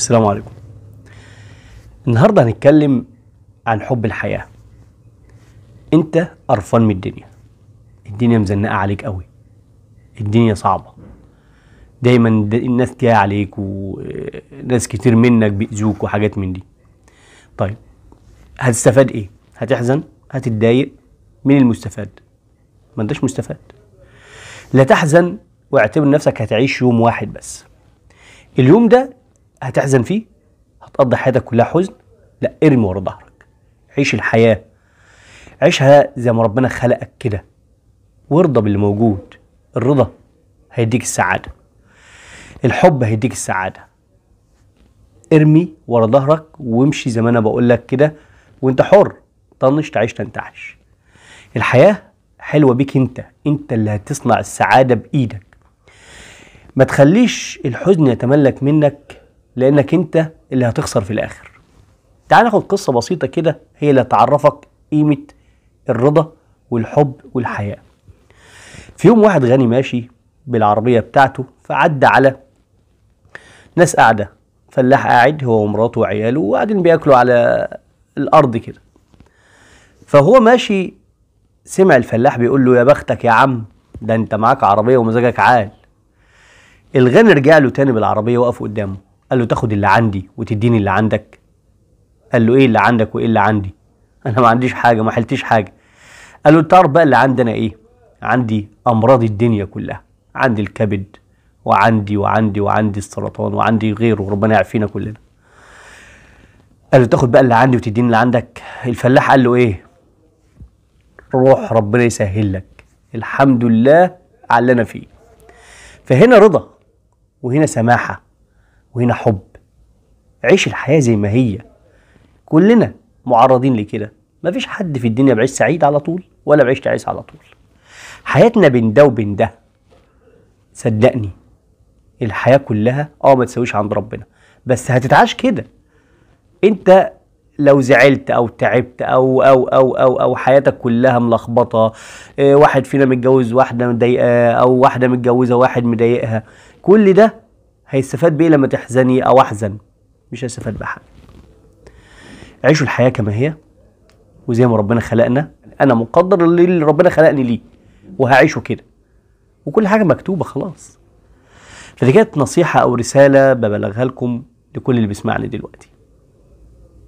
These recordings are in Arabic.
السلام عليكم النهاردة هنتكلم عن حب الحياة انت قرفان من الدنيا الدنيا مزنقة عليك قوي الدنيا صعبة دايما الناس جاية عليك وناس كتير منك بيأذوك وحاجات من دي طيب هتستفاد ايه هتحزن هتتضايق مين المستفاد ما انتش مستفاد لا تحزن واعتبر نفسك هتعيش يوم واحد بس اليوم ده هتحزن فيه هتقضي حياتك كلها حزن لا ارمي ورا ظهرك عيش الحياه عيشها زي ما ربنا خلقك كده وارضى باللي موجود الرضا هيديك السعاده الحب هيديك السعاده ارمي ورا ظهرك وامشي زي ما انا بقول لك كده وانت حر طنش تعيش تنتعش الحياه حلوه بيك انت انت اللي هتصنع السعاده بايدك ما تخليش الحزن يتملك منك لانك انت اللي هتخسر في الاخر تعال ناخد قصة بسيطة كده هي اللي هتعرفك قيمة الرضا والحب والحياة في يوم واحد غني ماشي بالعربية بتاعته فعدى على ناس قاعدة فلاح قاعد هو ومراته وعياله وقاعدين بياكلوا على الأرض كده فهو ماشي سمع الفلاح بيقول له يا بختك يا عم ده انت معاك عربية ومزاجك عال الغني رجع له تاني بالعربية وقف قدامه قال له تاخد اللي عندي وتديني اللي عندك قال له ايه اللي عندك وايه اللي عندي انا ما عنديش حاجه ما حلتش حاجه قال له تعرف بقى اللي عندنا ايه عندي امراض الدنيا كلها عندي الكبد وعندي وعندي وعندي السرطان وعندي غيره ربنا يعافينا كلنا قال له تاخد بقى اللي عندي وتديني اللي عندك الفلاح قال له ايه روح ربنا يسهل لك الحمد لله على اللي انا فيه فهنا رضا وهنا سماحه وهنا حب عيش الحياة زي ما هي كلنا معرضين لكده مفيش حد في الدنيا بعيش سعيد على طول ولا بعيش تعيس على طول حياتنا بين ده وبين ده صدقني الحياة كلها اه ما تسويش عند ربنا بس هتتعاش كده انت لو زعلت او تعبت او او او او او حياتك كلها ملخبطه آه، واحد فينا متجوز واحده مضايقاه او واحده متجوزه واحد مضايقها كل ده هيستفاد بإيه لما تحزني أو أحزن مش هيستفاد بحاجة عيشوا الحياة كما هي وزي ما ربنا خلقنا أنا مقدر اللي ربنا خلقني ليه وهعيشه كده وكل حاجة مكتوبة خلاص فدي كانت نصيحة أو رسالة ببلغها لكم لكل اللي بيسمعني دلوقتي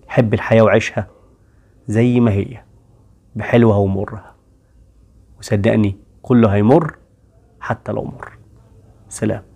حب الحياة وعيشها زي ما هي بحلوها ومرها وصدقني كله هيمر حتى لو مر سلام